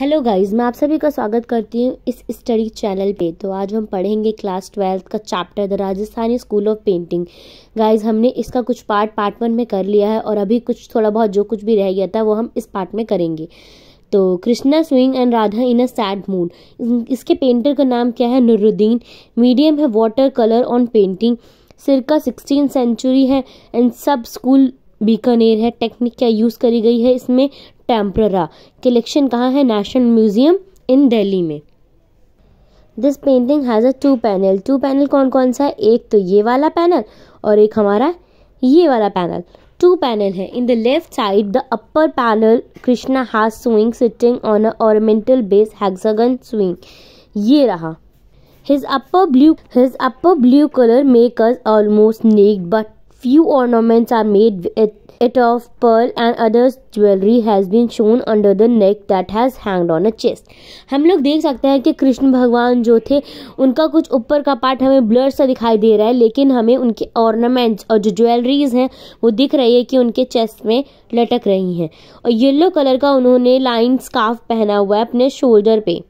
Hello guys मैं आप सभी का स्वागत करती हूँ इस स्टडी चैनल पे तो आज हम पढ़ेंगे क्लास ट्वेल्थ का chapter the Rajasthani school of painting guys हमने इसका कुछ पार्ट पार्ट वन में कर लिया है और अभी कुछ थोड़ा बहुत जो कुछ भी रह गया था वो हम इस पार्ट में करेंगे तो Krishna swing and Radha in a sad mood इसके पेंटर का नाम क्या है नुरुद्दीन मीडियम है water colour on painting circa sixteen century है एंड सब स्कूल बीकानेर है टेक्निक क्या यूज़ करी गई है इसमें टेम्पररा कलेक्शन कहाँ है नेशनल म्यूजियम इन दिल्ली में this painting has a two panel two panel कौन कौन सा है एक तो ये वाला पैनल और एक हमारा ये वाला पैनल टू पैनल है in the left side the upper panel Krishna has swing sitting on a ornamental base हैगन स्विंग ये रहा his upper blue his upper blue colour make us almost naked but Few ornaments are made with it of pearl and others jewelry has been shown under the neck that has hanged on a chest. हम लोग देख सकते हैं कि कृष्ण भगवान जो थे उनका कुछ ऊपर का पार्ट हमें ब्लर सा दिखाई दे रहा है लेकिन हमें उनके ऑर्नामेंट्स और जो ज्वेलरीज हैं वो दिख रही है कि उनके चेस्ट में लटक रही हैं और येलो कलर का उन्होंने लाइन स्कार्फ पहना हुआ है अपने शोल्डर पे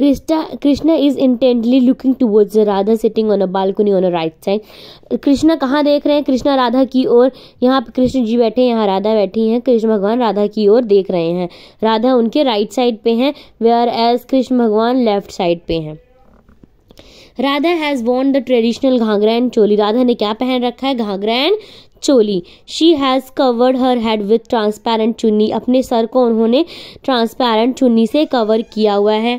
Krishna, Krishna is intently looking towards Radha sitting on a balcony on a right side. Krishna कहाँ देख रहे हैं कृष्णा राधा की ओर यहाँ पे कृष्ण जी बैठे हैं यहाँ राधा बैठी हैं कृष्ण भगवान राधा की ओर देख रहे हैं राधा उनके राइट साइड पे हैं आर एज कृष्ण भगवान लेफ्ट साइड पे हैं Radha has worn the traditional ghaghra and choli Radha ने क्या पहन रखा है ghaghra and choli she has covered her head with transparent chunni अपने सर को उन्होंने ट्रांसपेरेंट चुन्नी से कवर किया हुआ है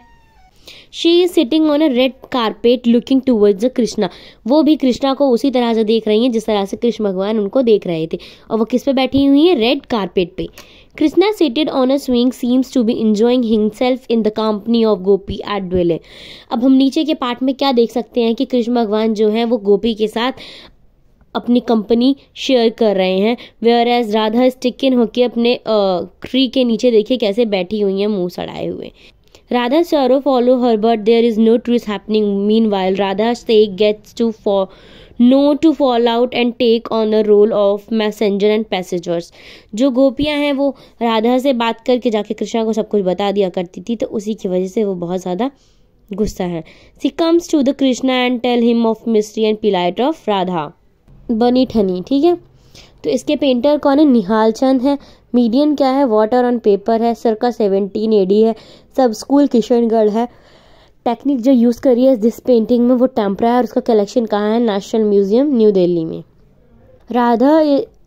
she is sitting on a red carpet looking towards Krishna वो भी कृष्णा को उसी तरह से देख रही हैं जिस तरह से कृष्ण भगवान उनको देख रहे थे और वो किस पे बैठी हुई है रेड कारपेट पे Krishna seated on a swing seems to be enjoying himself in the company of gopi at dally अब हम नीचे के पार्ट में क्या देख सकते हैं कि कृष्ण भगवान जो हैं वो गोपी के साथ अपनी कंपनी शेयर कर रहे हैं वेयर एज राधा स्टिकिन होके अपने ट्री के नीचे देखिए कैसे बैठी हुई हैं मुंह सड़ाए हुए Radha's sorrow follows her, but there is no truce happening. Meanwhile, Radha Seth gets to fall no to fall out and take on the role of messenger and passengers जो गोपियाँ हैं वो राधा से बात करके जाके कृष्णा को सब कुछ बता दिया करती थी तो उसी की वजह से वो बहुत ज़्यादा गुस्सा है she comes to the Krishna and tell him of mystery and plight of Radha Bani Thani ठीक है तो इसके पेंटर कौन है निहाल चंद है मीडियन क्या है वाटर ऑन पेपर है सर का सेवनटीन एडी है सब स्कूल किशनगढ़ है टेक्निक जो यूज़ करी है जिस पेंटिंग में वो टेम्परा है उसका कलेक्शन कहाँ है नेशनल म्यूजियम न्यू दिल्ली में Radha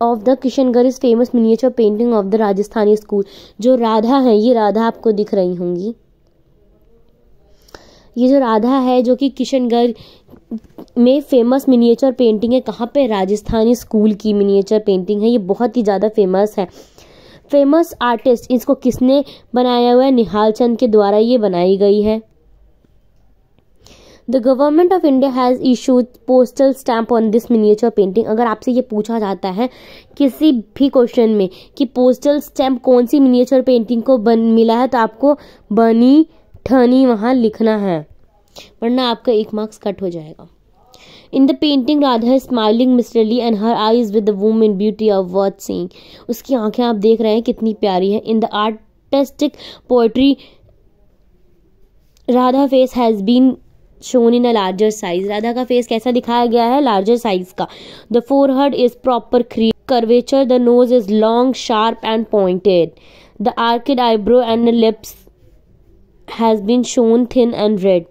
of the Kishangarh is famous miniature painting of the Rajasthani school जो राधा है ये राधा आपको दिख रही होंगी ये जो राधा है जो कि किशनगढ़ में फेमस मिनिएचर पेंटिंग है कहाँ पे राजस्थानी स्कूल की मिनिएचर पेंटिंग है ये बहुत ही ज़्यादा फेमस है फेमस आर्टिस्ट इसको किसने बनाया हुआ है निहाल चंद के द्वारा ये बनाई गई है the government of India has issued postal stamp on this miniature painting अगर आपसे ये पूछा जाता है किसी भी क्वेश्चन में कि पोस्टल स्टैम्प कौन सी मिनिएचर पेंटिंग को बन मिला है तो आपको बनी ठनी वहाँ लिखना है वरना आपका एक मार्क्स कट हो जाएगा in the painting Radha smiling mysteriously and her eyes with the women beauty of worth sing उसकी आंखें आप देख रहे हैं कितनी प्यारी है in the artistic poetry Radha face has been shown in a larger size Radha का फेस कैसा दिखाया गया है लार्जर साइज का the forehead is proper curvature the nose is long sharp and pointed the arched eyebrow and lips has been shown thin and red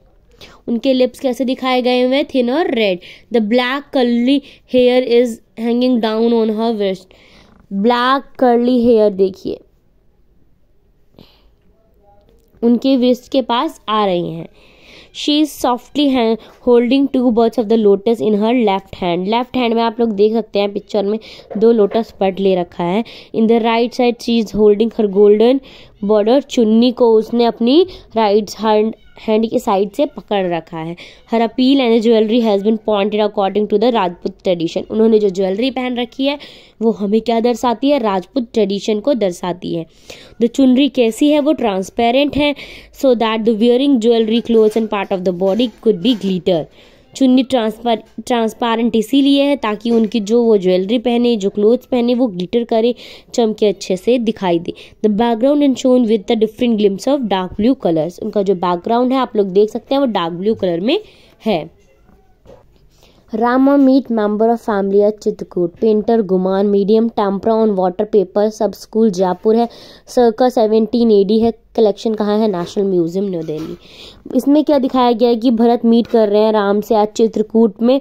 उनके lips कैसे दिखाए गए हुए हैं थिन और red the black curly hair is hanging down on her waist black curly hair देखिए उनके waist के पास आ रही हैं she is softly holding two birds of the lotus in her left hand left hand में आप लोग देख सकते हैं पिक्चर में दो लोटस पट ले रखा है in the right side she is holding her golden border chunni को उसने अपनी राइट हैंड हैंड के साइड से पकड़ रखा है her apparel and jewellery has been pointed according to the Rajput tradition उन्होंने जो ज्वेलरी पहन रखी है वो हमें क्या दर्शाती है राजपूत ट्रेडिशन को दर्शाती है द चुनरी कैसी है वो ट्रांसपेरेंट है so that the wearing jewellery cloth and part of the body could be glitter chunni transparent transparent इसीलिए है ताकि उनकी जो वो ज्वेलरी पहने जो क्लोथ्स पहने वो ग्लिटर करे चमके अच्छे से दिखाई दे the background and shown with the different glimpse of dark blue colours उनका जो बैकग्राउंड है आप लोग देख सकते हैं वो डार्क ब्लू कलर में है Rama meet member of family at Chitrakoot. Painter Guman, medium tampra on water paper. Sub school Jaipur है सर्का सेवेंटीन एडी है कलेक्शन कहाँ है नेशनल म्यूजियम न्यू दिल्ली इसमें क्या दिखाया गया है कि भरत मीट कर रहे हैं राम से आज चित्रकूट में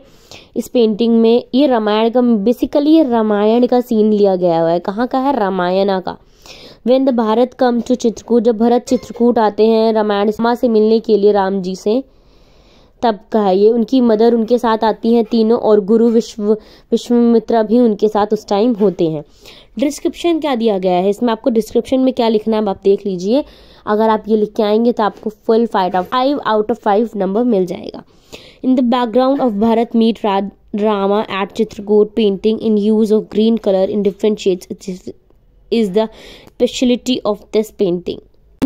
इस पेंटिंग में ये रामायण का बेसिकली ये रामायण का सीन लिया गया हुआ है कहाँ का है रामायणा का when the Bharat come to Chitrakoot जब भरत चित्रकूट आते हैं रामायण से मिलने के लिए राम जी से तब का है ये उनकी मदर उनके साथ आती हैं तीनों और गुरु विश्व विश्वमित्रा भी उनके साथ उस टाइम होते हैं डिस्क्रिप्शन क्या दिया गया है इसमें आपको डिस्क्रिप्शन में क्या लिखना है आप देख लीजिए अगर आप ये लिख के आएंगे तो आपको full five five out of five number मिल जाएगा in the background of Bharat meet drama at Chitrakoot painting in use of green colour in different shades is the speciality of this painting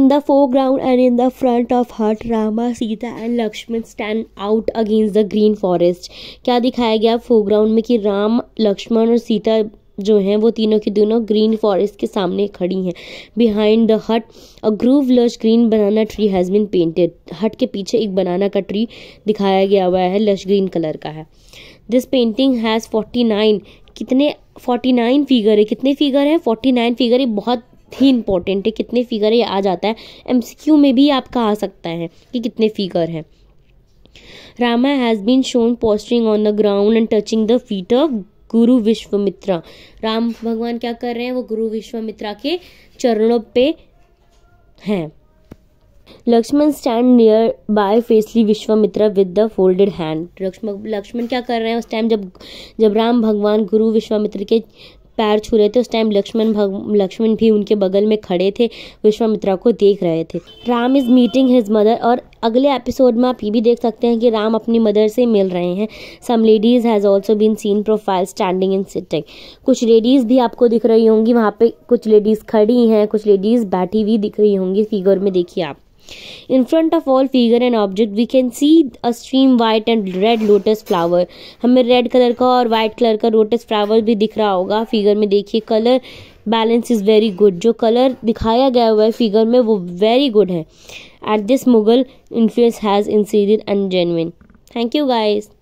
the foreground and in the front of hut Rama Sita and Lakshman stand out against the green forest क्या दिखाया गया foreground में कि राम लक्ष्मण और सीता जो हैं वो तीनों की दोनों ग्रीन फॉरेस्ट के सामने खड़ी हैं behind the hut a grove lush green banana tree has been painted hut के पीछे एक बनाना का ट्री दिखाया गया हुआ है लश ग्रीन कलर का है this painting has forty nine कितने फोर्टी नाइन फिगर है कितने फिगर है फोर्टी नाइन फिगर ये बहुत ही इंपॉर्टेंट है कितने फिगर ये आ जाता है एम में भी आपका आ सकता है कि कितने फिगर हैं Rama has been shown posting on the ground and touching the feet of guru Vishwamitra Ram भगवान क्या कर रहे हैं वो गुरु विश्वमित्रा के चरणों पे हैं Lakshman stand near by facing Vishwamitra with the folded hand Lakshman Lakshman क्या कर रहे हैं उस टाइम जब जब राम भगवान गुरु विश्वामित्र के पैर छू रहे थे उस टाइम लक्ष्मण लक्ष्मण भी उनके बगल में खड़े थे विश्वामित्रा को देख रहे थे Ram is meeting his mother और अगले एपिसोड में आप ये भी देख सकते हैं कि राम अपनी मदर से मिल रहे हैं some ladies has also been seen profile standing in sitting कुछ लेडीज़ भी आपको दिख रही होंगी वहाँ पे कुछ लेडीज़ खड़ी हैं कुछ लेडीज़ बैठी हुई दिख रही होंगी फिगर में देखिए आप in front of all figure and object we can see a stream white and red lotus flower हमें रेड कलर का और वाइट कलर का लोटस फ्लावर भी दिख रहा होगा फिगर में देखिए colour balance is very good जो कलर दिखाया गया हुआ है फिगर में वो वेरी गुड है at this Mughal influence has in serious and genuine thank you guys